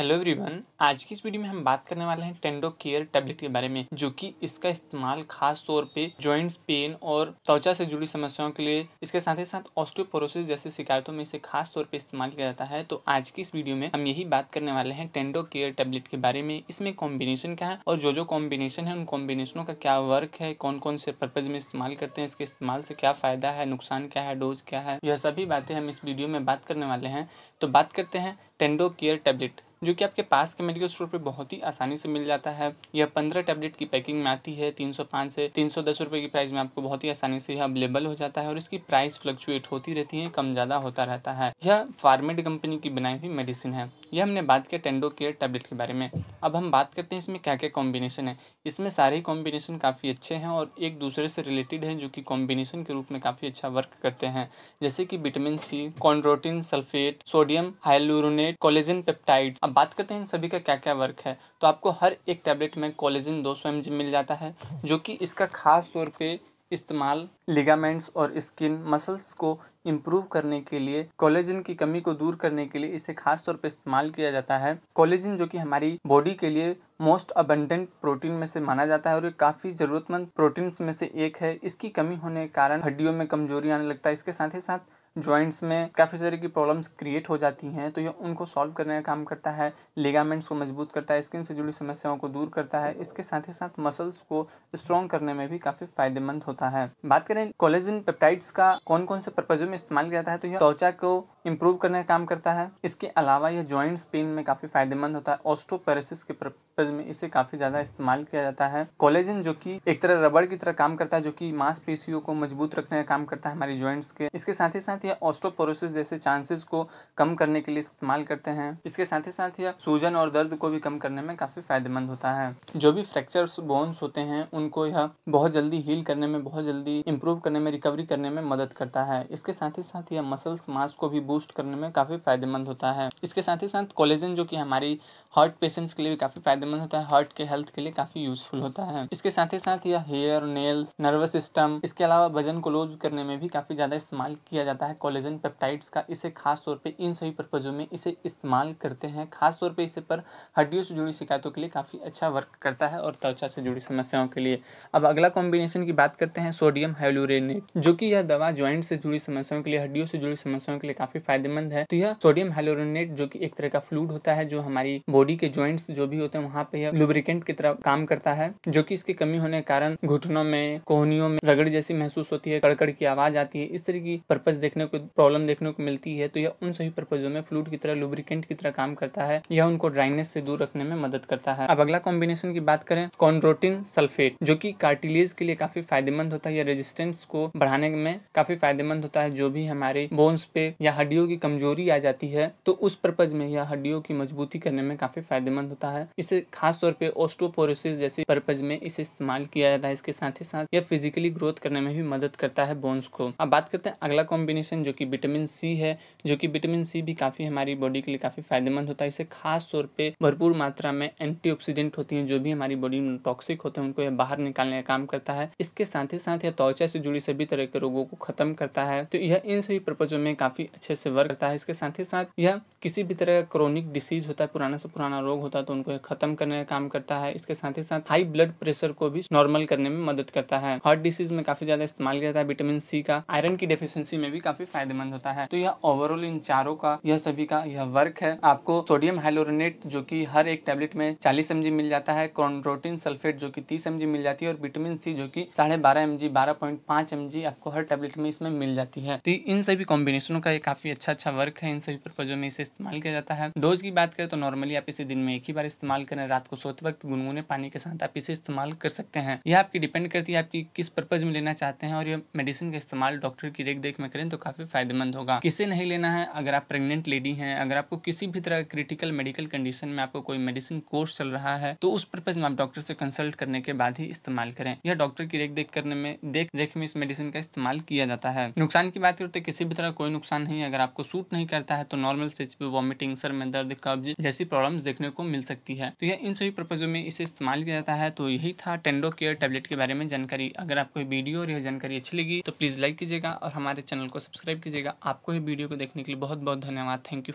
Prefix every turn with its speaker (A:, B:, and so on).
A: hello everyone आज की इस वीडियो में हम बात करने वाले हैं टेंडो केयर टेबलेट के बारे में जो कि इसका इस्तेमाल खास तौर पे जॉइंट्स पेन और त्वचा से जुड़ी समस्याओं के लिए इसके साथ ही साथ ऑस्टियोपोरोसिस जैसे शिकायतों में इसे खास तौर पे इस्तेमाल किया जाता है तो आज की इस वीडियो में हम यही बात करने वाले हैं टेंडो केयर टेबलेट के बारे में इसमें कॉम्बिनेशन क्या है और जो जो कॉम्बिनेशन है उन कॉम्बिनेशनों का क्या वर्क है कौन कौन से पर्पज में इस्तेमाल करते हैं इसके इस्तेमाल से क्या फायदा है नुकसान क्या है डोज क्या है यह सभी बातें हम इस वीडियो में बात करने वाले हैं तो बात करते हैं टेंडो केयर टेबलेट जो कि आपके पास के मेडिकल स्टोर पर बहुत ही आसानी से मिल जाता है यह पंद्रह टैबलेट की पैकिंग में आती है तीन से तीन रुपए की प्राइस में आपको बहुत ही आसानी से यह अवेलेबल हो जाता है और इसकी प्राइस फ्लक्चुएट होती रहती है कम ज़्यादा होता रहता है यह फार्मेड कंपनी की बनाई हुई मेडिसिन है ये हमने बात किया टेंडो केयर टैबलेट के बारे में अब हम बात करते हैं इसमें क्या क्या कॉम्बिनेशन है इसमें सारे कॉम्बिनेशन काफ़ी अच्छे हैं और एक दूसरे से रिलेटेड हैं जो कि कॉम्बिनेशन के रूप में काफ़ी अच्छा वर्क करते हैं जैसे कि vitamin C chondroitin sulphate sodium hyaluronate collagen peptide अब बात करते हैं इन सभी का क्या क्या वर्क है तो आपको हर एक टैबलेट में कोलेजन दो सौ मिल जाता है जो कि इसका खास तौर पर इस्तेमाल लिगामेंट्स और स्किन मसल्स को इम्प्रूव करने के लिए कोलेजिन की कमी को दूर करने के लिए इसे खास तौर पर इस्तेमाल किया जाता है कोलेजिन जो कि हमारी बॉडी के लिए मोस्ट अबंडेंट प्रोटीन में से माना जाता है और ये काफ़ी ज़रूरतमंद प्रोटीन में से एक है इसकी कमी होने के कारण हड्डियों में कमजोरी आने लगता है इसके साथ ही साथ जॉइंट्स में काफ़ी सारी की प्रॉब्लम्स क्रिएट हो जाती हैं तो ये उनको सॉल्व करने का काम करता है लिगामेंट्स को मजबूत करता है स्किन से जुड़ी समस्याओं को दूर करता है इसके साथ ही साथ मसल्स को स्ट्रॉन्ग करने में भी काफ़ी फायदेमंद होता है बात करें कोलेजन पेप्टाइड्स का कौन कौन से पर्पजों में में इस्तेमाल किया जाता है तो यह त्वचा को इम्प्रूव करने का काम करता है इसके अलावा यह जॉइंट्स पेन में काफ़ी फायदेमंद होता है ऑस्टोपेरेसिस के पर्पज में इसे काफ़ी ज़्यादा इस्तेमाल किया जाता है कोलेजन जो की एक तरह रबड़ की तरह काम करता है जो की मांसपेशियों को मजबूत रखने का काम करता है हमारी ज्वाइंट्स के इसके साथ ही साथ यह ऑस्टोपोरोसिस जैसे चांसेस को कम करने के लिए इस्तेमाल करते हैं इसके साथ ही साथ यह सूजन और दर्द को भी कम करने में काफ़ी फायदेमंद होता है जो भी फ्रैक्चर बोन्स होते हैं उनको यह बहुत जल्दी हील करने में बहुत जल्दी इम्प्रूव करने में रिकवरी करने में मदद करता है इसके साथ साथ ही साथ यह मसल्स मास को भी बूस्ट करने में काफ़ी फायदेमंद होता है इसके साथ ही साथ कोलेजन जो कि हमारी हार्ट पेशेंट्स के लिए भी काफ़ी फायदेमंद होता है हार्ट के हेल्थ के लिए काफ़ी यूजफुल होता है इसके साथ ही साथ यह हेयर नेल्स नर्वस सिस्टम इसके अलावा वजन को लूज करने में भी काफ़ी ज़्यादा इस्तेमाल किया जाता है कोलेजन पेप्टाइड्स का इसे खास तौर पर इन सभी पर्पज़ों में इसे इस्तेमाल करते हैं खास तौर पर इसे पर हड्डियों से जुड़ी शिकायतों के लिए काफ़ी अच्छा वर्क करता है और त्वचा से जुड़ी समस्याओं के लिए अब अगला कॉम्बिनेशन की बात करते हैं सोडियम हाइलोरेनेट जो कि यह दवा ज्वाइंट से जुड़ी समस्या समस्याओं के लिए हड्डियों से जुड़ी समस्याओं के लिए काफी फायदेमंद है तो यह सोडियम हेलोरेनेट जो कि एक तरह का फ्लूड होता है जो हमारी बॉडी के ज्वाइंट्स जो भी होते हैं वहाँ पे लुब्रिकेंट की तरह काम करता है जो कि इसकी कमी होने के कारण घुटनों में कोहनियों में रगड़ जैसी महसूस होती है कड़कड़ की आवाज आती है इस तरह की पर्पज देखने को प्रॉब्लम देखने को मिलती है तो यह उन सभी पर्पजों में फ्लूड की तरह लुब्रिकेंट की तरह काम करता है यह उनको ड्राइनेस से दूर रखने में मदद करता है अब अगला कॉम्बिनेशन की बात करें कॉन्ड्रोटिन सल्फेट जो की कार्टिलेज के लिए काफी फायदेमंद होता है या रेजिस्टेंस को बढ़ाने में काफी फायदेमंद होता है जो जो भी हमारे बोन्स पे या हड्डियों की कमजोरी आ जाती है तो उस पर्पज में यह हड्डियों की मजबूती करने में काफी फायदेमंद होता है इसे खास तौर पर ऑस्टोपोरोसिस जैसे पर्पज में इसे इस्तेमाल किया जाता है इसके साथ ही साथ यह फिजिकली ग्रोथ करने में भी मदद करता है बोन्स को अब बात करते हैं अगला कॉम्बिनेशन जो की विटामिन सी है जो की विटामिन सी भी काफी हमारी बॉडी के लिए काफी फायदेमंद होता है इसे खास तौर पे भरपूर मात्रा में एंटीऑक्सीडेंट होती है जो भी हमारी बॉडी में टॉक्सिक होते हैं उनको यह बाहर निकालने का काम करता है इसके साथ ही साथ यह त्वचा से जुड़ी सभी तरह के रोगों को खत्म करता है तो यह इन सभी पर्पजों में काफ़ी अच्छे से वर्क करता है इसके साथ ही साथ यह किसी भी तरह का क्रोनिक डिसीज होता है पुराना से पुराना रोग होता है तो उनको खत्म करने का काम करता है इसके साथ ही साथ हाई ब्लड प्रेशर को भी नॉर्मल करने में मदद करता है हार्ट डिसीज में काफी ज्यादा इस्तेमाल किया जाता है विटामिन सी का आयरन की डेफिशिएंसी में भी काफी फायदेमंद होता है तो यह ओवरऑल इन चारों का यह सभी का यह वर्क है आपको सोडियम हाइलोरनेट जो की हर एक टेबलेट में चालीस एम मिल जाता है क्रोनरोटीन सल्फेट जो की तीस एम मिल जाती है और विटामिन सी जो की साढ़े बारह एम जी बारह पॉइंट पांच एम जी आपको हर टेबलेट में इसमें मिल जाती है है तो इन सभी कॉम्बिनेशनों का ये काफी अच्छा अच्छा वर्क है इन सभी पर्पजों में इसे इस्तेमाल किया जाता है डोज की बात करें तो नॉर्मली आप इसे दिन में एक ही बार इस्तेमाल करें रात को सोते वक्त गुनगुने पानी के साथ आप इसे इस्तेमाल कर सकते हैं यह आपकी डिपेंड करती है आपकी किस पर्पज में लेना चाहते हैं और यह मेडिसिन का इस्तेमाल डॉक्टर की देख में करें तो काफी फायदेमंद होगा किसे नहीं लेना है अगर आप प्रेग्नेंट लेडी हैं अगर आपको किसी भी तरह क्रिटिकल मेडिकल कंडीशन में आपको कोई मेडिसिन कोर्स चल रहा है तो उस पर्पज में आप डॉक्टर से कंसल्ट करने के बाद ही इस्तेमाल करें यह डॉक्टर की देख करने में देख रेख में इस मेडिसिन का इस्तेमाल किया जाता है नुकसान की बात करें तो किसी भी तरह कोई नुकसान नहीं है अगर आपको सूट नहीं करता है तो नॉर्मल स्टेज पे वॉमिटिंग सर में दर्द कब्ज जैसी प्रॉब्लम्स देखने को मिल सकती है तो यह इन सभी पर्पजों में इसे इस्तेमाल किया जाता है तो यही था टेंडो केयर टैबलेट के बारे में जानकारी अगर आपको वीडियो और यह जानकारी अच्छी लगी तो प्लीज़ लाइक कीजिएगा और हमारे चैनल को सब्सक्राइब कीजिएगा आपको ही वीडियो को देखने के लिए बहुत बहुत धन्यवाद थैंक यू